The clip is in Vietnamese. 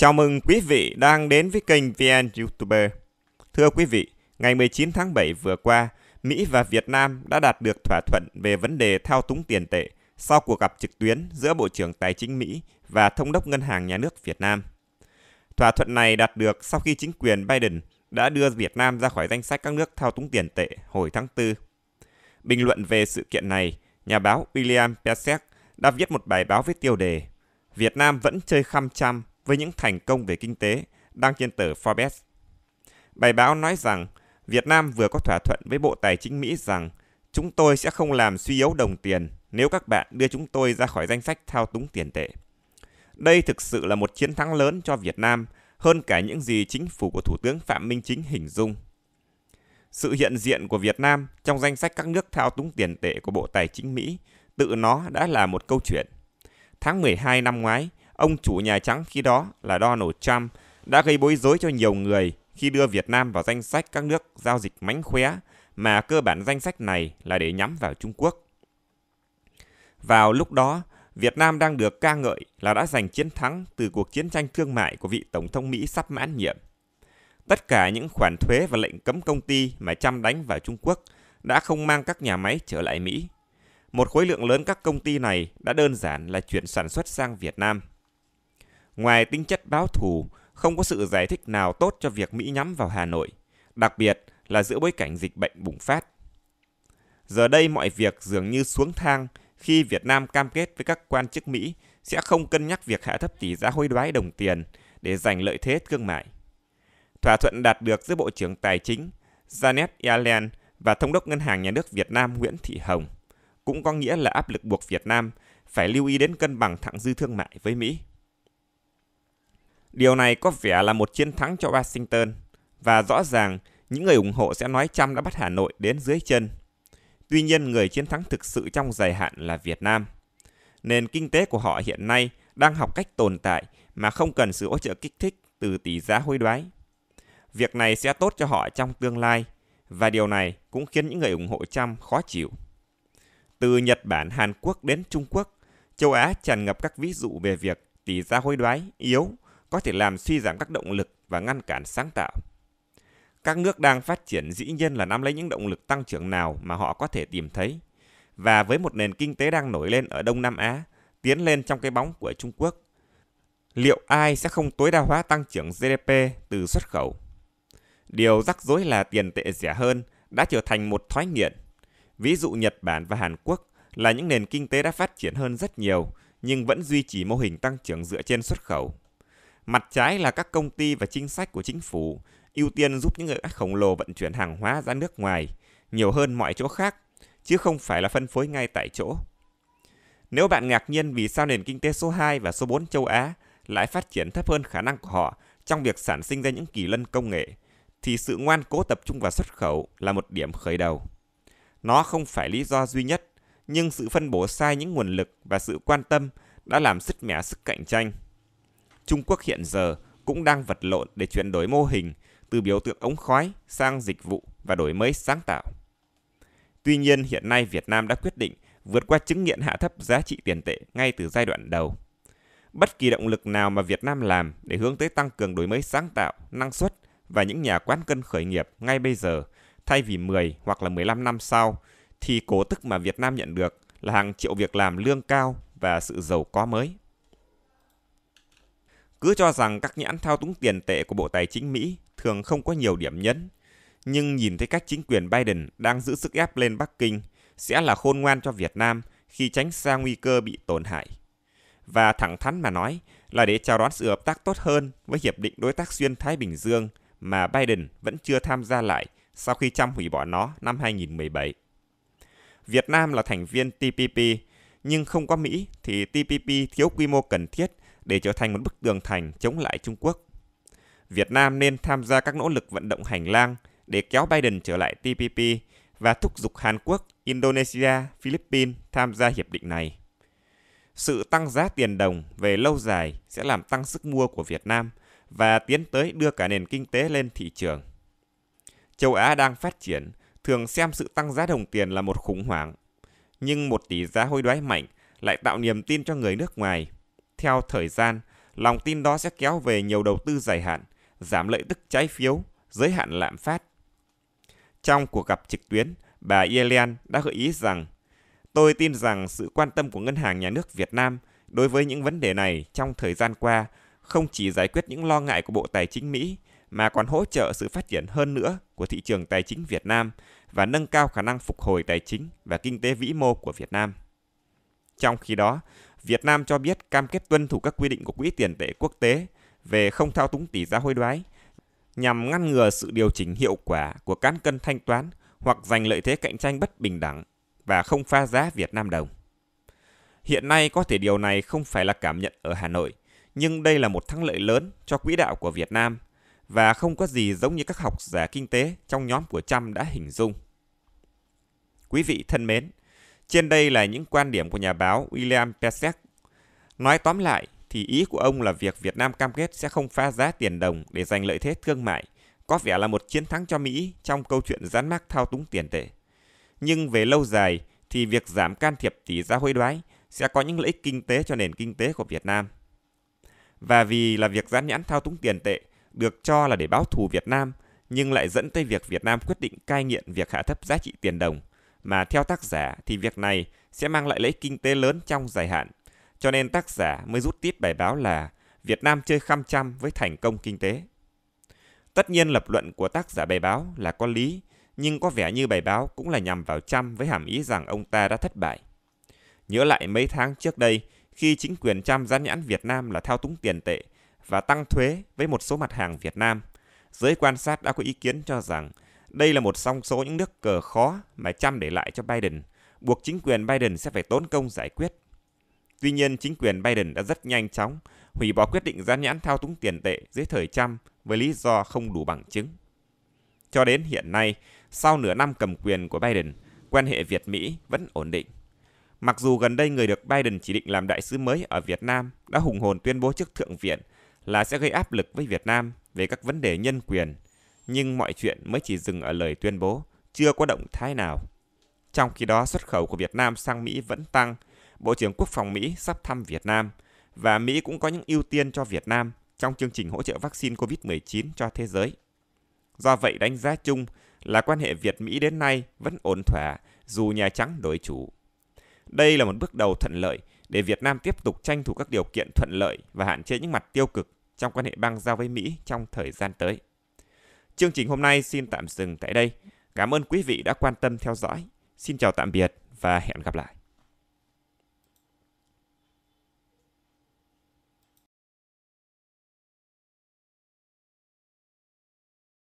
Chào mừng quý vị đang đến với kênh VN YouTuber. Thưa quý vị, ngày 19 tháng 7 vừa qua, Mỹ và Việt Nam đã đạt được thỏa thuận về vấn đề thao túng tiền tệ sau cuộc gặp trực tuyến giữa Bộ trưởng Tài chính Mỹ và Thống đốc Ngân hàng Nhà nước Việt Nam. Thỏa thuận này đạt được sau khi chính quyền Biden đã đưa Việt Nam ra khỏi danh sách các nước thao túng tiền tệ hồi tháng 4. Bình luận về sự kiện này, nhà báo William Pesek đã viết một bài báo với tiêu đề Việt Nam vẫn chơi khăm trăm với những thành công về kinh tế đăng trên tờ Forbes. Bài báo nói rằng Việt Nam vừa có thỏa thuận với Bộ Tài chính Mỹ rằng chúng tôi sẽ không làm suy yếu đồng tiền nếu các bạn đưa chúng tôi ra khỏi danh sách thao túng tiền tệ. Đây thực sự là một chiến thắng lớn cho Việt Nam hơn cả những gì chính phủ của Thủ tướng Phạm Minh Chính hình dung. Sự hiện diện của Việt Nam trong danh sách các nước thao túng tiền tệ của Bộ Tài chính Mỹ tự nó đã là một câu chuyện. Tháng 12 năm ngoái, ông chủ Nhà Trắng khi đó là Donald Trump đã gây bối rối cho nhiều người khi đưa Việt Nam vào danh sách các nước giao dịch mánh khóe mà cơ bản danh sách này là để nhắm vào Trung Quốc. Vào lúc đó, Việt Nam đang được ca ngợi là đã giành chiến thắng từ cuộc chiến tranh thương mại của vị Tổng thống Mỹ sắp mãn nhiệm. Tất cả những khoản thuế và lệnh cấm công ty mà Trump đánh vào Trung Quốc đã không mang các nhà máy trở lại Mỹ. Một khối lượng lớn các công ty này đã đơn giản là chuyển sản xuất sang Việt Nam. Ngoài tính chất báo thù, không có sự giải thích nào tốt cho việc Mỹ nhắm vào Hà Nội, đặc biệt là giữa bối cảnh dịch bệnh bùng phát. Giờ đây mọi việc dường như xuống thang khi Việt Nam cam kết với các quan chức Mỹ sẽ không cân nhắc việc hạ thấp tỷ giá hối đoái đồng tiền để giành lợi thế thương mại. Thỏa thuận đạt được giữa Bộ trưởng Tài chính Janet Yellen và Thống đốc Ngân hàng Nhà nước Việt Nam Nguyễn Thị Hồng cũng có nghĩa là áp lực buộc Việt Nam phải lưu ý đến cân bằng thặng dư thương mại với Mỹ. Điều này có vẻ là một chiến thắng cho Washington và rõ ràng những người ủng hộ sẽ nói Trump đã bắt Hà Nội đến dưới chân. Tuy nhiên, người chiến thắng thực sự trong dài hạn là Việt Nam. Nền kinh tế của họ hiện nay đang học cách tồn tại mà không cần sự hỗ trợ kích thích từ tỷ giá hối đoái. Việc này sẽ tốt cho họ trong tương lai và điều này cũng khiến những người ủng hộ Trump khó chịu. Từ Nhật Bản, Hàn Quốc đến Trung Quốc, châu Á tràn ngập các ví dụ về việc tỷ giá hối đoái yếu có thể làm suy giảm các động lực và ngăn cản sáng tạo. Các nước đang phát triển dĩ nhiên là nắm lấy những động lực tăng trưởng nào mà họ có thể tìm thấy. Và với một nền kinh tế đang nổi lên ở Đông Nam Á, tiến lên trong cái bóng của Trung Quốc, liệu ai sẽ không tối đa hóa tăng trưởng GDP từ xuất khẩu? Điều rắc rối là tiền tệ rẻ hơn đã trở thành một thói nghiện. Ví dụ Nhật Bản và Hàn Quốc là những nền kinh tế đã phát triển hơn rất nhiều nhưng vẫn duy trì mô hình tăng trưởng dựa trên xuất khẩu. Mặt trái là các công ty và chính sách của chính phủ ưu tiên giúp những người khổng lồ vận chuyển hàng hóa ra nước ngoài nhiều hơn mọi chỗ khác, chứ không phải là phân phối ngay tại chỗ. Nếu bạn ngạc nhiên vì sao nền kinh tế số 2 và số 4 châu Á lại phát triển thấp hơn khả năng của họ trong việc sản sinh ra những kỳ lân công nghệ, thì sự ngoan cố tập trung vào xuất khẩu là một điểm khởi đầu. Nó không phải lý do duy nhất, nhưng sự phân bổ sai những nguồn lực và sự quan tâm đã làm sứt mẻ sức cạnh tranh. Trung Quốc hiện giờ cũng đang vật lộn để chuyển đổi mô hình từ biểu tượng ống khói sang dịch vụ và đổi mới sáng tạo. Tuy nhiên, hiện nay Việt Nam đã quyết định vượt qua chứng nghiện hạ thấp giá trị tiền tệ ngay từ giai đoạn đầu. Bất kỳ động lực nào mà Việt Nam làm để hướng tới tăng cường đổi mới sáng tạo, năng suất và những nhà quán cân khởi nghiệp ngay bây giờ thay vì 10 hoặc là 15 năm sau thì cổ tức mà Việt Nam nhận được là hàng triệu việc làm lương cao và sự giàu có mới cứ cho rằng các nhãn thao túng tiền tệ của Bộ Tài chính Mỹ thường không có nhiều điểm nhấn, nhưng nhìn thấy cách chính quyền Biden đang giữ sức ép lên Bắc Kinh sẽ là khôn ngoan cho Việt Nam khi tránh xa nguy cơ bị tổn hại. Và thẳng thắn mà nói là để chào đón sự hợp tác tốt hơn với Hiệp định Đối tác Xuyên Thái Bình Dương mà Biden vẫn chưa tham gia lại sau khi Trump hủy bỏ nó năm 2017. Việt Nam là thành viên TPP, nhưng không có Mỹ thì TPP thiếu quy mô cần thiết để trở thành một bức tường thành chống lại Trung Quốc. Việt Nam nên tham gia các nỗ lực vận động hành lang để kéo Biden trở lại TPP và thúc giục Hàn Quốc, Indonesia, Philippines tham gia hiệp định này. Sự tăng giá tiền đồng về lâu dài sẽ làm tăng sức mua của Việt Nam và tiến tới đưa cả nền kinh tế lên thị trường. Châu Á đang phát triển, thường xem sự tăng giá đồng tiền là một khủng hoảng. Nhưng một tỷ giá hối đoái mạnh lại tạo niềm tin cho người nước ngoài – theo thời gian, lòng tin đó sẽ kéo về nhiều đầu tư dài hạn, giảm lợi tức trái phiếu, giới hạn lạm phát. Trong cuộc gặp trực tuyến, bà Yellen đã gợi ý rằng Tôi tin rằng sự quan tâm của Ngân hàng Nhà nước Việt Nam đối với những vấn đề này trong thời gian qua không chỉ giải quyết những lo ngại của Bộ Tài chính Mỹ mà còn hỗ trợ sự phát triển hơn nữa của thị trường tài chính Việt Nam và nâng cao khả năng phục hồi tài chính và kinh tế vĩ mô của Việt Nam. Trong khi đó, Việt Nam cho biết cam kết tuân thủ các quy định của Quỹ tiền tệ quốc tế về không thao túng tỷ giá hối đoái nhằm ngăn ngừa sự điều chỉnh hiệu quả của cán cân thanh toán hoặc giành lợi thế cạnh tranh bất bình đẳng và không pha giá Việt Nam đồng. Hiện nay có thể điều này không phải là cảm nhận ở Hà Nội, nhưng đây là một thắng lợi lớn cho quỹ đạo của Việt Nam và không có gì giống như các học giả kinh tế trong nhóm của Trump đã hình dung. Quý vị thân mến, trên đây là những quan điểm của nhà báo William Pesek. Nói tóm lại, thì ý của ông là việc Việt Nam cam kết sẽ không phá giá tiền đồng để giành lợi thế thương mại, có vẻ là một chiến thắng cho Mỹ trong câu chuyện gián mác thao túng tiền tệ. Nhưng về lâu dài thì việc giảm can thiệp tỷ giá hối đoái sẽ có những lợi ích kinh tế cho nền kinh tế của Việt Nam. Và vì là việc gián nhãn thao túng tiền tệ được cho là để báo thù Việt Nam, nhưng lại dẫn tới việc Việt Nam quyết định cai nghiện việc hạ thấp giá trị tiền đồng mà theo tác giả thì việc này sẽ mang lại lợi kinh tế lớn trong dài hạn. Cho nên tác giả mới rút tít bài báo là Việt Nam chơi khăm trăm với thành công kinh tế. Tất nhiên lập luận của tác giả bài báo là có lý, nhưng có vẻ như bài báo cũng là nhằm vào Trump với hàm ý rằng ông ta đã thất bại. Nhớ lại mấy tháng trước đây, khi chính quyền Trump dán nhãn Việt Nam là thao túng tiền tệ và tăng thuế với một số mặt hàng Việt Nam, giới quan sát đã có ý kiến cho rằng đây là một trong số những nước cờ khó mà Trump để lại cho Biden, buộc chính quyền Biden sẽ phải tốn công giải quyết. Tuy nhiên, chính quyền Biden đã rất nhanh chóng hủy bỏ quyết định gián nhãn thao túng tiền tệ dưới thời Trump với lý do không đủ bằng chứng. Cho đến hiện nay, sau nửa năm cầm quyền của Biden, quan hệ Việt-Mỹ vẫn ổn định. Mặc dù gần đây người được Biden chỉ định làm đại sứ mới ở Việt Nam đã hùng hồn tuyên bố trước Thượng viện là sẽ gây áp lực với Việt Nam về các vấn đề nhân quyền – nhưng mọi chuyện mới chỉ dừng ở lời tuyên bố, chưa có động thái nào. Trong khi đó, xuất khẩu của Việt Nam sang Mỹ vẫn tăng. Bộ trưởng Quốc phòng Mỹ sắp thăm Việt Nam và Mỹ cũng có những ưu tiên cho Việt Nam trong chương trình hỗ trợ vaccine COVID-19 cho thế giới. Do vậy, đánh giá chung là quan hệ Việt-Mỹ đến nay vẫn ổn thỏa dù Nhà Trắng đổi chủ. Đây là một bước đầu thuận lợi để Việt Nam tiếp tục tranh thủ các điều kiện thuận lợi và hạn chế những mặt tiêu cực trong quan hệ bang giao với Mỹ trong thời gian tới. Chương trình hôm nay xin tạm dừng tại đây. Cảm ơn quý vị đã quan tâm theo dõi. Xin chào tạm biệt và hẹn gặp lại.